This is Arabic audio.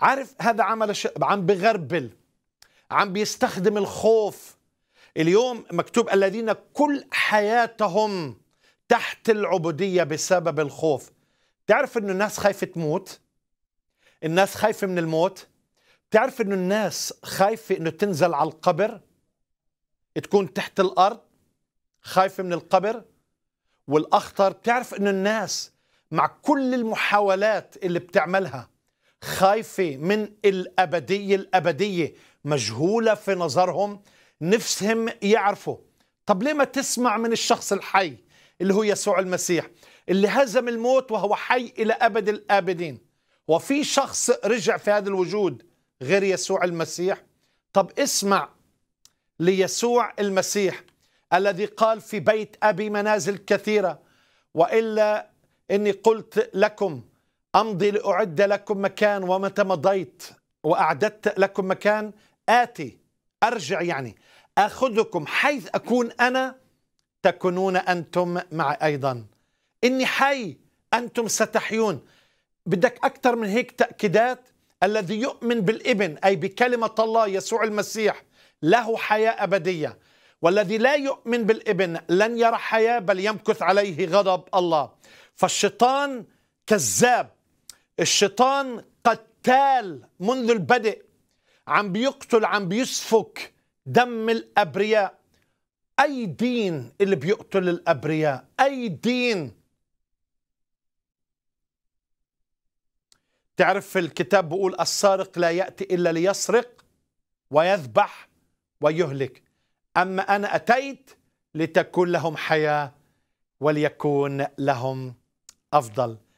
عارف هذا عمل ش... عم بغربل عم بيستخدم الخوف اليوم مكتوب الذين كل حياتهم تحت العبودية بسبب الخوف تعرف انه الناس خايفة تموت الناس خايفة من الموت تعرف انه الناس خايفة انه تنزل على القبر تكون تحت الارض خايفة من القبر والاخطر تعرف انه الناس مع كل المحاولات اللي بتعملها خايفة من الأبدية الأبدية مجهولة في نظرهم نفسهم يعرفوا طب ليه ما تسمع من الشخص الحي اللي هو يسوع المسيح اللي هزم الموت وهو حي إلى أبد الآبدين وفي شخص رجع في هذا الوجود غير يسوع المسيح طب اسمع ليسوع المسيح الذي قال في بيت أبي منازل كثيرة وإلا إني قلت لكم أمضي لأعد لكم مكان ومتى مضيت وأعددت لكم مكان آتي أرجع يعني آخذكم حيث أكون أنا تكونون أنتم معي أيضا إني حي أنتم ستحيون بدك أكثر من هيك تأكيدات الذي يؤمن بالابن أي بكلمة الله يسوع المسيح له حياة أبدية والذي لا يؤمن بالابن لن يرى حياة بل يمكث عليه غضب الله فالشيطان كذاب الشيطان قتال منذ البدء عم بيقتل عم بيسفك دم الابرياء اي دين اللي بيقتل الابرياء اي دين تعرف في الكتاب بيقول السارق لا ياتي الا ليسرق ويذبح ويهلك اما انا اتيت لتكون لهم حياه وليكون لهم افضل